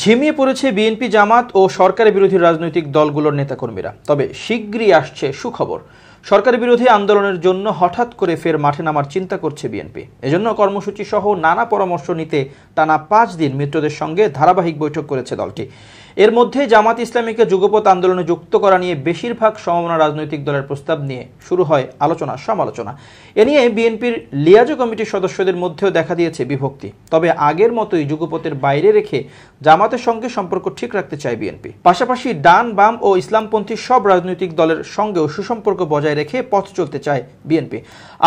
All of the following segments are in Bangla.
ঝিমিয়ে পড়েছে বিএনপি জামাত ও সরকারের বিরোধী রাজনৈতিক দলগুলোর নেতাকর্মীরা তবে শিগগিরই আসছে সুখবর সরকার বিরোধী আন্দোলনের জন্য হঠাৎ করে ফের মাঠে নামার চিন্তা করছে বিএনপি এজন্য কর্মসূচি সহ নানা পরামর্শ নিতে টানা পাঁচ দিন মিত্রদের সঙ্গে ধারাবাহিক বৈঠক করেছে দলটি এর মধ্যে জামাত ইসলামীকে যুগপথ আন্দোলনে যুক্ত করা নিয়ে বেশিরভাগ সমমনা রাজনৈতিক দলের প্রস্তাব নিয়ে শুরু হয় আলোচনা সমালোচনা এ নিয়ে বিএনপির লিয়াজো কমিটির সদস্যদের মধ্যেও দেখা দিয়েছে বিভক্তি তবে আগের মতোই যুগপথের বাইরে রেখে জামাতের সঙ্গে সম্পর্ক ঠিক রাখতে চায় বিএনপি পাশাপাশি ডান বাম ও ইসলামপন্থী সব রাজনৈতিক দলের সঙ্গেও সুসম্পর্ক বজায় বজায় রেখে পথ চলতে চায় বিএনপি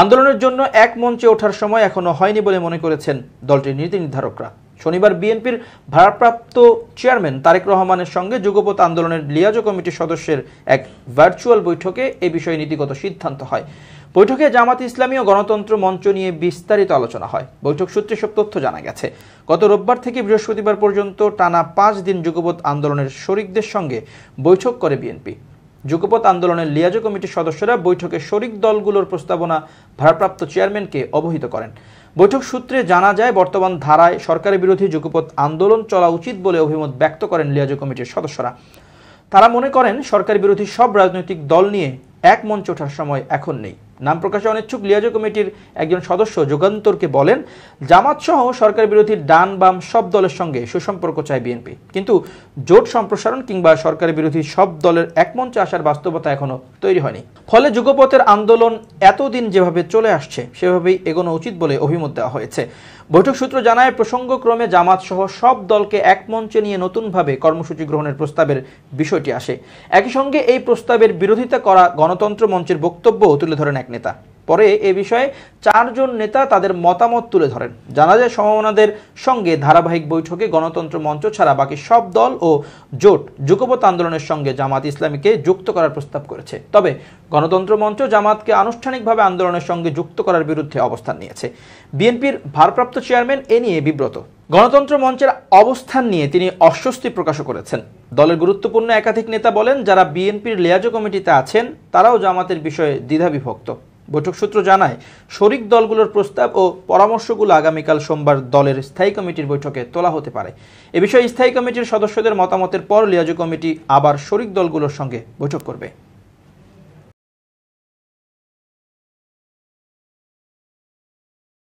আন্দোলনের জন্য এক মঞ্চে ওঠার সময় এখনো হয়নি বলে মনে করেছেন দলটির নীতি নির্ধারকরা শনিবার বিএনপির ভারপ্রাপ্ত চেয়ারম্যান তারেক রহমানের সঙ্গে যুগপথ আন্দোলনের লিয়াজো কমিটির সদস্যের এক ভার্চুয়াল বৈঠকে এ বিষয়ে নীতিগত সিদ্ধান্ত হয় বৈঠকে জামাত ইসলামী ও গণতন্ত্র মঞ্চ নিয়ে বিস্তারিত আলোচনা হয় বৈঠক সূত্রে সব তথ্য জানা গেছে গত রোববার থেকে বৃহস্পতিবার পর্যন্ত টানা পাঁচ দিন যুগপথ আন্দোলনের শরিকদের সঙ্গে বৈঠক করে বিএনপি যুগপথ আন্দোলনের লিয়াজো কমিটির সদস্যরা বৈঠকে শরিক দলগুলোর প্রস্তাবনা ভারপ্রাপ্ত চেয়ারম্যানকে অবহিত করেন বৈঠক সূত্রে জানা যায় বর্তমান ধারায় সরকারের বিরোধী যুগপথ আন্দোলন চলা উচিত বলে অভিমত ব্যক্ত করেন লিয়াজো কমিটির সদস্যরা তারা মনে করেন সরকার বিরোধী সব রাজনৈতিক দল নিয়ে এক মঞ্চ ওঠার সময় এখন নেই নাম প্রকাশে অনিচ্ছুক লিয়াজো কমিটির একজন সদস্য যুগান্তরকে বলেন জামাত সহ সরকার বিরোধী ডান বাম সব দলের সঙ্গে সুসম্পর্ক চায় বিএনপি কিন্তু জোট সম্প্রসারণ কিংবা সরকার বিরোধী সব দলের একমঞ্চে আসার বাস্তবতা এখনো তৈরি হয়নি ফলে যুগপথের আন্দোলন এতদিন যেভাবে চলে আসছে সেভাবেই এগোনো উচিত বলে অভিমত দেওয়া হয়েছে বৈঠক সূত্র জানায় প্রসঙ্গক্রমে জামাত সহ সব দলকে একমঞ্চে নিয়ে নতুনভাবে কর্মসূচি গ্রহণের প্রস্তাবের বিষয়টি আসে একই সঙ্গে এই প্রস্তাবের বিরোধিতা করা গণতন্ত্র মঞ্চের বক্তব্য তুলে ধরেন এক নেতা পরে এ বিষয়ে চারজন নেতা তাদের মতামত তুলে ধরেন জানা যায় সমমনাদের সঙ্গে ধারাবাহিক বৈঠকে গণতন্ত্র মঞ্চ ছাড়া বাকি সব দল ও জোট যুগপথ আন্দোলনের সঙ্গে জামাত ইসলামীকে যুক্ত করার প্রস্তাব করেছে তবে গণতন্ত্র মঞ্চ জামাতকে আনুষ্ঠানিকভাবে আন্দোলনের সঙ্গে যুক্ত করার বিরুদ্ধে অবস্থান নিয়েছে বিএনপির ভারপ্রাপ্ত চেয়ারম্যান এ নিয়ে বিব্রত গণতন্ত্র মঞ্চের অবস্থান নিয়ে তিনি অস্বস্তি প্রকাশ করেছেন দলের গুরুত্বপূর্ণ একাধিক নেতা বলেন যারা বিএনপির লেয়াজো কমিটিতে আছেন তারাও জামাতের বিষয়ে দ্বিধাবিভক্ত বৈঠক সূত্র জানায় শরিক দলগুলোর প্রস্তাব ও পরামর্শগুলো আগামীকাল সোমবার দলের স্থায়ী কমিটির বৈঠকে তোলা হতে পারে এ বিষয়ে স্থায়ী কমিটির সদস্যদের মতামতের পর লিয়াজু কমিটি আবার শরিক দলগুলোর সঙ্গে বৈঠক করবে